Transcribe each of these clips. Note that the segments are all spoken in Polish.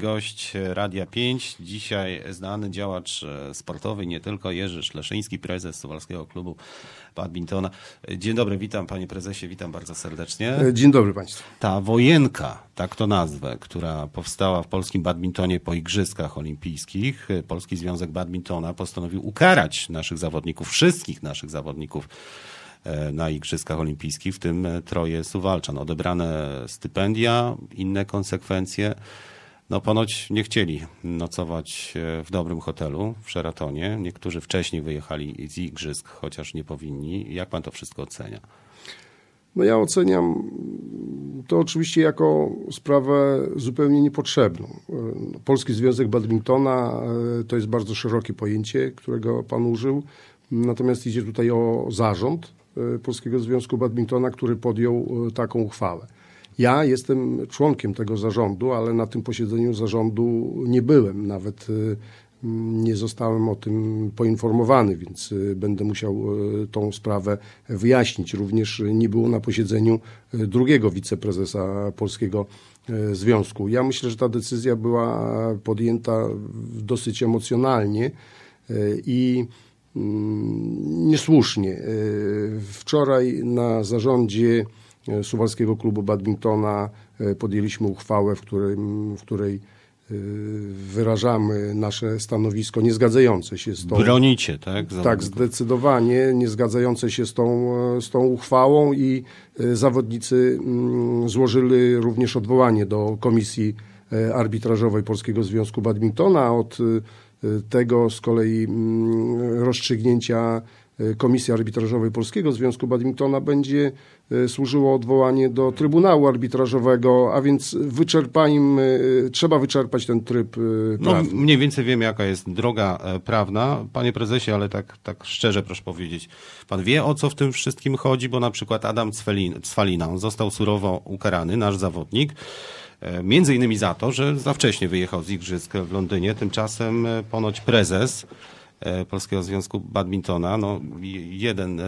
Gość Radia 5, dzisiaj znany działacz e, sportowy, nie tylko Jerzy Szleszyński, prezes Suwalskiego Klubu Badmintona. Dzień dobry, witam panie prezesie, witam bardzo serdecznie. E, dzień dobry państwu. Ta wojenka, tak to nazwę, która powstała w polskim badmintonie po Igrzyskach Olimpijskich, e, Polski Związek Badmintona postanowił ukarać naszych zawodników, wszystkich naszych zawodników na Igrzyskach Olimpijskich, w tym troje Suwalczan. Odebrane stypendia, inne konsekwencje. No ponoć nie chcieli nocować e, w dobrym hotelu w Sheratonie. Niektórzy wcześniej wyjechali z igrzysk, chociaż nie powinni. Jak pan to wszystko ocenia? No ja oceniam to oczywiście jako sprawę zupełnie niepotrzebną. E, Polski Związek Badmintona e, to jest bardzo szerokie pojęcie, którego pan użył. Natomiast idzie tutaj o zarząd Polskiego Związku Badmintona, który podjął taką uchwałę. Ja jestem członkiem tego zarządu, ale na tym posiedzeniu zarządu nie byłem, nawet y, mm, nie zostałem o tym poinformowany, więc y, będę musiał y, tą sprawę wyjaśnić. Również nie było na posiedzeniu drugiego wiceprezesa Polskiego Związku. Ja myślę, że ta decyzja była podjęta dosyć emocjonalnie i mm, niesłusznie. Wczoraj na zarządzie E, Suwalskiego Klubu Badmintona e, podjęliśmy uchwałę, w, którym, w której e, wyrażamy nasze stanowisko niezgadzające się z tą... Bronicie, tak? Zawodników. Tak, zdecydowanie niezgadzające się z tą, z tą uchwałą i zawodnicy mm, złożyli również odwołanie do Komisji Arbitrażowej Polskiego Związku Badmintona od tego z kolei mm, rozstrzygnięcia E, Komisji Arbitrażowej Polskiego Związku Badmintona będzie e, służyło odwołanie do Trybunału Arbitrażowego, a więc wyczerpajmy, e, trzeba wyczerpać ten tryb no, prawny. No, mniej więcej wiem, jaka jest droga prawna, panie prezesie, ale tak, tak szczerze proszę powiedzieć. Pan wie, o co w tym wszystkim chodzi, bo na przykład Adam Cwalina został surowo ukarany, nasz zawodnik, między innymi za to, że za wcześnie wyjechał z igrzysk w Londynie. Tymczasem ponoć prezes E, Polskiego Związku Badmintona. No, jeden e,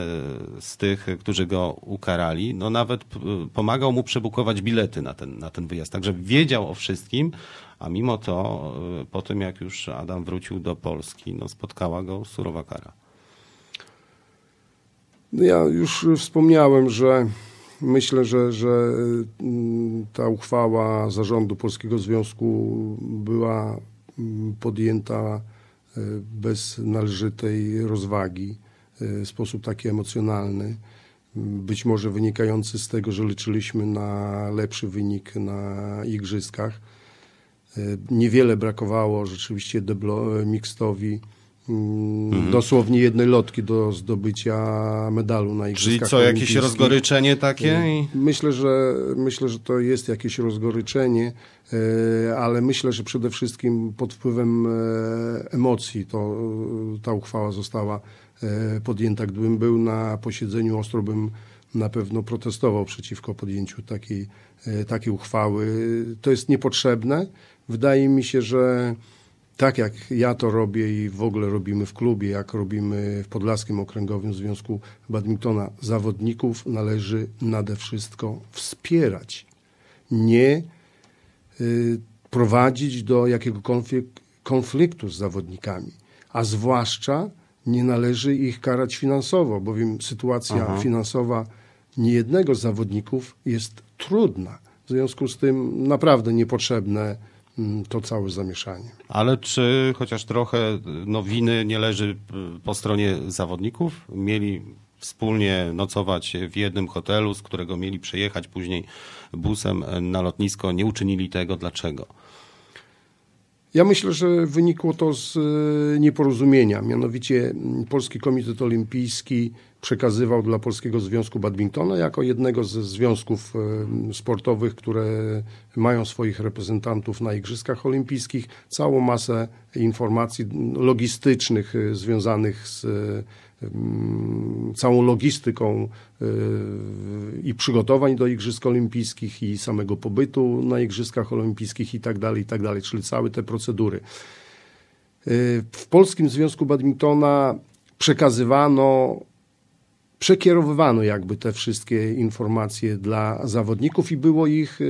z tych, którzy go ukarali, no nawet pomagał mu przebukować bilety na ten, na ten wyjazd. Także wiedział o wszystkim, a mimo to e, po tym, jak już Adam wrócił do Polski, no, spotkała go surowa kara. No, ja już wspomniałem, że myślę, że, że mm, ta uchwała zarządu Polskiego Związku była mm, podjęta Y, bez należytej rozwagi, y, sposób taki emocjonalny, y, być może wynikający z tego, że liczyliśmy na lepszy wynik na igrzyskach. Niewiele brakowało rzeczywiście Deblo, Mixtowi Mm, dosłownie jednej lotki do zdobycia medalu na Igrzyskach Czyli co, jakieś rozgoryczenie takie? E, myślę, że myślę, że to jest jakieś rozgoryczenie, e, ale myślę, że przede wszystkim pod wpływem e, emocji to, ta uchwała została podjęta. Gdybym był na posiedzeniu ostro, bym na pewno protestował przeciwko podjęciu takiej, takiej uchwały. To jest niepotrzebne. Wydaje mi się, że tak jak ja to robię i w ogóle robimy w klubie, jak robimy w Podlaskim Okręgowym Związku Badmintona, zawodników należy nade wszystko wspierać. Nie y, prowadzić do jakiego konflik konfliktu z zawodnikami, a zwłaszcza nie należy ich karać finansowo, bowiem sytuacja Aha. finansowa niejednego z zawodników jest trudna. W związku z tym naprawdę niepotrzebne Mm, to całe zamieszanie. Ale czy chociaż trochę no, winy nie leży po stronie zawodników? Mieli wspólnie nocować w jednym hotelu, z którego mieli przejechać później busem na lotnisko. Nie uczynili tego. Dlaczego? Ja myślę, że wynikło to z e, nieporozumienia. Mianowicie Polski Komitet Olimpijski przekazywał dla Polskiego Związku Badmintona jako jednego ze związków e, sportowych, które mają swoich reprezentantów na Igrzyskach Olimpijskich, całą masę informacji logistycznych e, związanych z całą logistyką e, i przygotowań do Igrzysk Olimpijskich i samego pobytu na Igrzyskach Olimpijskich i tak dalej, i tak dalej, czyli całe te procedury. E, w Polskim Związku Badmintona przekazywano przekierowywano jakby te wszystkie informacje dla zawodników i było ich e,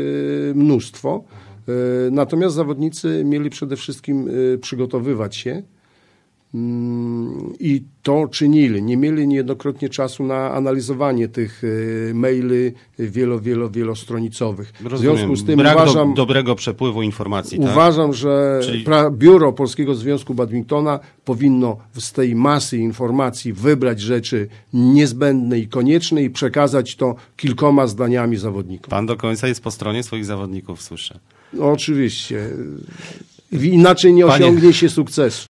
mnóstwo. Natomiast zawodnicy mieli przede wszystkim przygotowywać się Mm, i to czynili. Nie mieli niejednokrotnie czasu na analizowanie tych e, maili wielo, wielo, wielostronicowych. Rozumiem. W związku z tym Brak uważam... Do, dobrego przepływu informacji. Tak? Uważam, tak? że Czyli... biuro Polskiego Związku Badmintona powinno z tej masy informacji wybrać rzeczy niezbędne i konieczne i przekazać to kilkoma zdaniami zawodnikom. Pan do końca jest po stronie swoich zawodników, słyszę. No, oczywiście. Inaczej nie osiągnie Panie, się sukcesu.